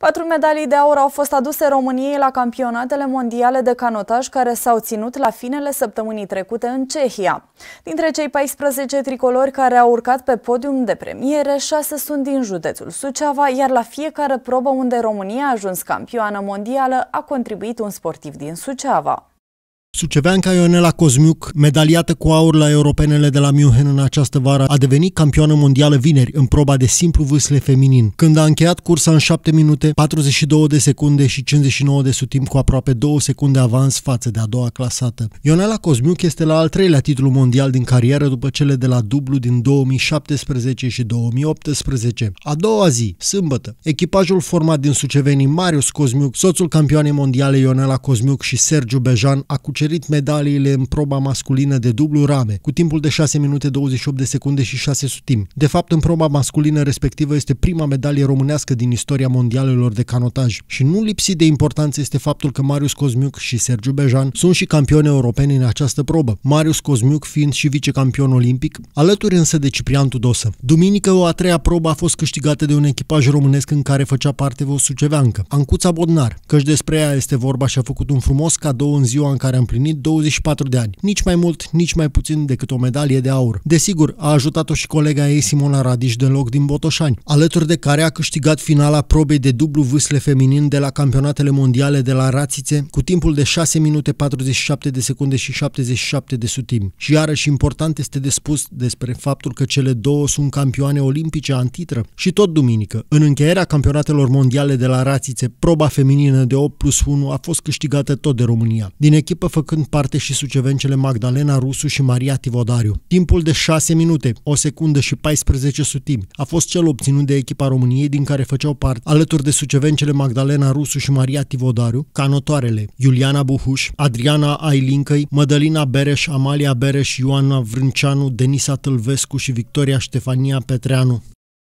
Patru medalii de aur au fost aduse României la campionatele mondiale de canotaj care s-au ținut la finele săptămânii trecute în Cehia. Dintre cei 14 tricolori care au urcat pe podium de premiere, șase sunt din județul Suceava, iar la fiecare probă unde România a ajuns campioană mondială a contribuit un sportiv din Suceava. Suceveanca Ionela Cosmiuc, medaliată cu aur la europenele de la München în această vară, a devenit campioană mondială vineri în proba de simplu vâsle feminin, când a încheiat cursa în 7 minute, 42 de secunde și 59 de sutim cu aproape 2 secunde avans față de a doua clasată. Ionela Cosmiuc este la al treilea titlu mondial din carieră după cele de la dublu din 2017 și 2018. A doua zi, sâmbătă, echipajul format din sucevenii Marius Cosmiuc, soțul campioanei mondiale Ionela Cosmiuc și Sergiu Bejan a cucerit cucerit medaliile în proba masculină de dublu rame, cu timpul de 6 minute 28 de secunde și 6 sutimi. De fapt, în proba masculină respectivă este prima medalie românească din istoria mondialelor de canotaj. Și nu lipsi de importanță este faptul că Marius Cosmiuc și Sergiu Bejan sunt și campioni europeni în această probă, Marius Cosmiuc fiind și vicecampion olimpic, alături însă de Ciprian Tudosă. Duminică, o a treia probă a fost câștigată de un echipaj românesc în care făcea parte o suceveancă, Ancuța Bodnar, căci despre ea este vorba și a făcut un frumos cadou în ziua în care a împlinit împlinit 24 de ani, nici mai mult, nici mai puțin decât o medalie de aur. Desigur, a ajutat-o și colega ei Simona Radiș de loc din Botoșani, alături de care a câștigat finala probei de dublu vâsle feminin de la campionatele mondiale de la Rațițe cu timpul de 6 minute 47 de secunde și 77 de sutim. Și iarăși important este de spus despre faptul că cele două sunt campioane olimpice antitră și tot duminică. În încheierea campionatelor mondiale de la Rațițe, proba feminină de 8 plus 1 a fost câștigată tot de România. Din echipă făcută făcând parte și sucevencele Magdalena Rusu și Maria Tivodariu. Timpul de 6 minute, o secundă și 14 sutimi a fost cel obținut de echipa României din care făceau parte, alături de sucevencele Magdalena Rusu și Maria Tivodariu, canotoarele Iuliana Buhuș, Adriana Ailincăi, Mădălina Bereș, Amalia Bereș, Ioana Vrânceanu, Denisa Tâlvescu și Victoria Ștefania Petreanu.